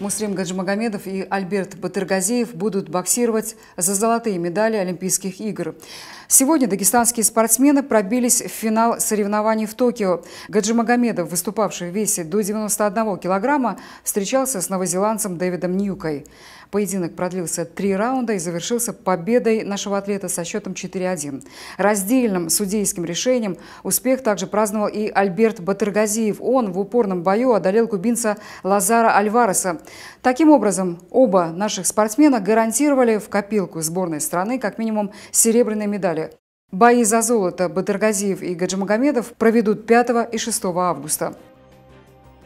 Мусрим Гаджимагомедов и Альберт Батыргазеев будут боксировать за золотые медали Олимпийских игр. Сегодня дагестанские спортсмены пробились в финал соревнований в Токио. Гаджи Магомедов, выступавший в весе до 91 килограмма, встречался с новозеландцем Дэвидом Ньюкой. Поединок продлился три раунда и завершился победой нашего атлета со счетом 4-1. Раздельным судейским решением успех также праздновал и Альберт Батыргазиев. Он в упорном бою одолел кубинца Лазара Альвареса. Таким образом, оба наших спортсмена гарантировали в копилку сборной страны как минимум серебряные медали Бои за золото Батыргазиев и Гаджимагомедов проведут 5 и 6 августа.